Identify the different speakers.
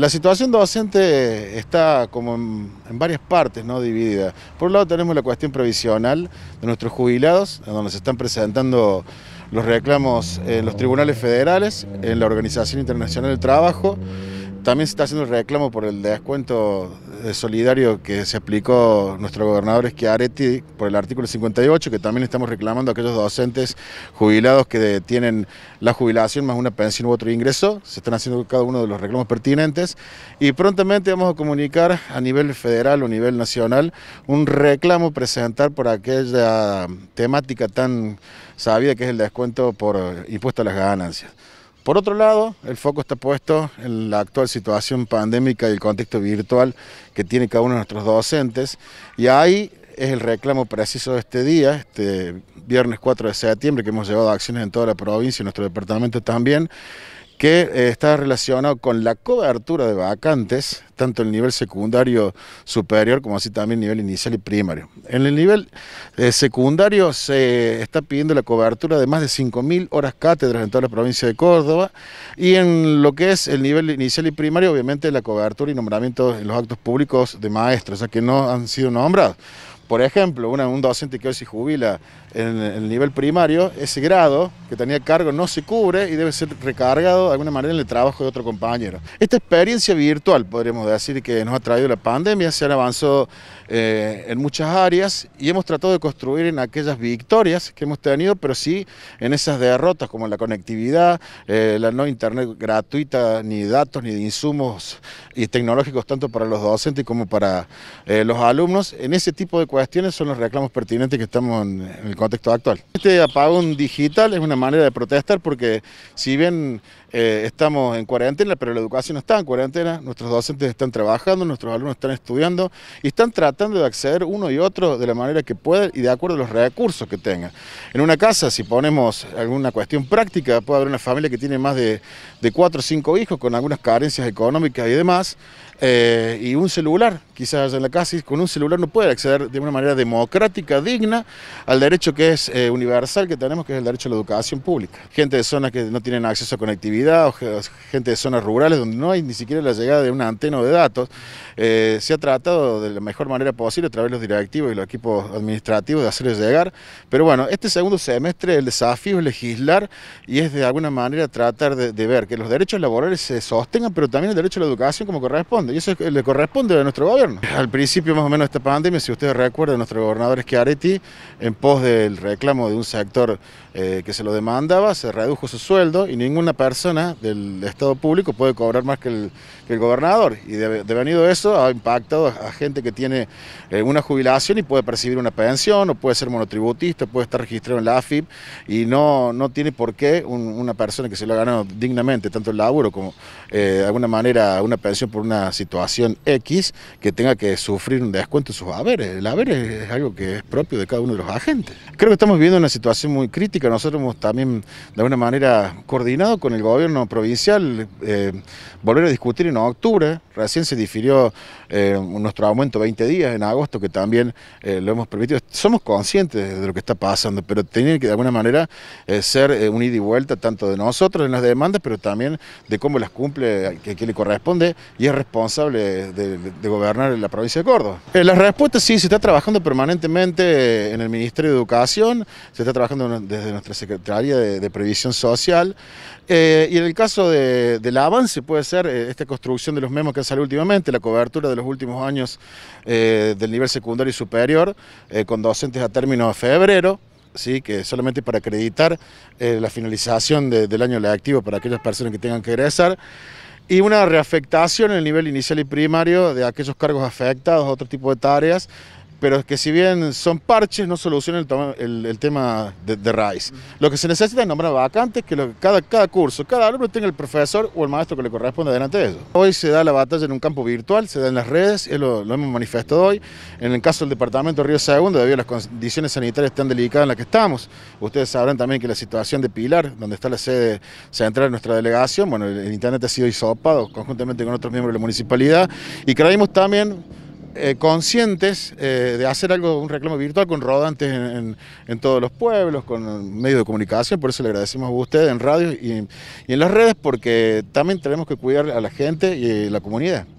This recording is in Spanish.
Speaker 1: La situación docente está como en, varias partes, ¿no? Dividida. Por un lado tenemos la cuestión provisional de nuestros jubilados, donde se están presentando los reclamos en los tribunales federales, en la Organización Internacional del Trabajo también se está haciendo el reclamo por el descuento eh, solidario que se aplicó nuestro gobernador Esquiareti por el artículo 58, que también estamos reclamando a aquellos docentes jubilados que tienen la jubilación más una pensión u otro ingreso. Se están haciendo cada uno de los reclamos pertinentes y prontamente vamos a comunicar a nivel federal o a nivel nacional un reclamo presentar por aquella temática tan sabia que es el descuento por impuesto a las ganancias. Por otro lado, el foco está puesto en la actual situación pandémica y el contexto virtual que tiene cada uno de nuestros docentes y ahí es el reclamo preciso de este día, este viernes 4 de septiembre, que hemos llevado acciones en toda la provincia y en nuestro departamento también, que eh, está relacionado con la cobertura de vacantes, tanto en el nivel secundario superior como así también el nivel inicial y primario. En el nivel eh, secundario se está pidiendo la cobertura de más de 5.000 horas cátedras en toda la provincia de Córdoba y en lo que es el nivel inicial y primario, obviamente la cobertura y nombramiento en los actos públicos de maestros, o que no han sido nombrados. Por ejemplo, un docente que hoy se jubila en, el nivel primario, ese grado que tenía cargo no se cubre y debe ser recargado de alguna manera en el trabajo de otro compañero. Esta experiencia virtual, podríamos decir, que nos ha traído la pandemia, se han avanzado eh, en muchas áreas y hemos tratado de construir en aquellas victorias que hemos tenido, pero sí en esas derrotas como la conectividad, eh, la no internet gratuita, ni datos, ni de insumos y tecnológicos tanto para los docentes como para eh, los alumnos, en ese tipo de cuestiones son los reclamos pertinentes que estamos en el contexto actual. Este apagón digital es una manera de protestar porque si bien eh, estamos en cuarentena, pero la educación no está en cuarentena, nuestros docentes están trabajando, nuestros alumnos están estudiando y están tratando de acceder uno y otro de la manera que pueden y de acuerdo a los recursos que tengan. En una casa, si ponemos alguna cuestión práctica, puede haber una familia que tiene más de, cuatro o cinco hijos con algunas carencias económicas y demás, eh, y un celular, quizás en la casa con un celular no puede acceder de una manera democrática, digna, al derecho que es eh, universal que tenemos, que es el derecho a la educación pública. Gente de zonas que no tienen acceso a conectividad, o gente de zonas rurales donde no hay ni siquiera la llegada de una antena de datos. Eh, se ha tratado de la mejor manera posible a través de los directivos y los equipos administrativos de hacerles llegar, pero bueno, este segundo semestre el desafío es legislar y es de alguna manera tratar de, ver que los derechos laborales se sostengan, pero también el derecho a la educación como corresponde, y eso le corresponde a nuestro gobierno. Al principio más o menos de esta pandemia, si ustedes recuerdan, nuestro gobernador Schiaretti, en pos del reclamo de un sector eh, que se lo demandaba, se redujo su sueldo y ninguna persona del Estado público puede cobrar más que el, gobernador. Y devenido eso ha impactado a gente que tiene eh, una jubilación y puede percibir una pensión, o puede ser monotributista, puede estar registrado en la AFIP, y no, no tiene por qué una persona que se lo ha ganado dignamente, tanto el laburo como eh, de alguna manera una pensión por una situación X, que tenga que sufrir un descuento en sus haberes. El haber es, algo que es propio de cada uno de los agentes. Creo que estamos viviendo una situación muy crítica. Nosotros también, de alguna manera, coordinado con el gobierno gobierno provincial, eh, volver a discutir en octubre, recién se difirió eh, nuestro aumento 20 días en agosto, que también eh, lo hemos permitido. Somos conscientes de lo que está pasando, pero tiene que de alguna manera ser un ida y vuelta tanto de nosotros en las demandas, pero también de cómo las cumple, que, que le corresponde, y es responsable de, de gobernar la provincia de Córdoba. las respuestas sí, se está trabajando permanentemente en el Ministerio de Educación, se está trabajando desde nuestra Secretaría de, Previsión Social, y en el caso de, del avance puede ser eh, esta construcción de los memos que han salido últimamente, la cobertura de los últimos años eh, del nivel secundario y superior eh, con docentes a término de febrero, ¿sí? que solamente para acreditar la finalización del año lectivo para aquellas personas que tengan que egresar y una reafectación en el nivel inicial y primario de aquellos cargos afectados, otro tipo de tareas, pero que si bien son parches, no solucionan el, tema de, raíz. Lo que se necesita es nombrar vacantes, que, cada, cada curso, cada alumno tenga el profesor o el maestro que le corresponde delante de ellos. Hoy se da la batalla en un campo virtual, se da en las redes, lo, lo, hemos manifestado hoy. En el caso del departamento Río Segundo, debido a las condiciones sanitarias tan delicadas en las que estamos, ustedes sabrán también que la situación de Pilar, donde está la sede central de nuestra delegación, bueno, el, internet ha sido hisopado conjuntamente con otros miembros de la municipalidad y creímos también eh, conscientes eh, de hacer algo, un reclamo virtual con rodantes en, todos los pueblos, con medios de comunicación, por eso le agradecemos a usted en radio y, en las redes, porque también tenemos que cuidar a la gente y eh, la comunidad.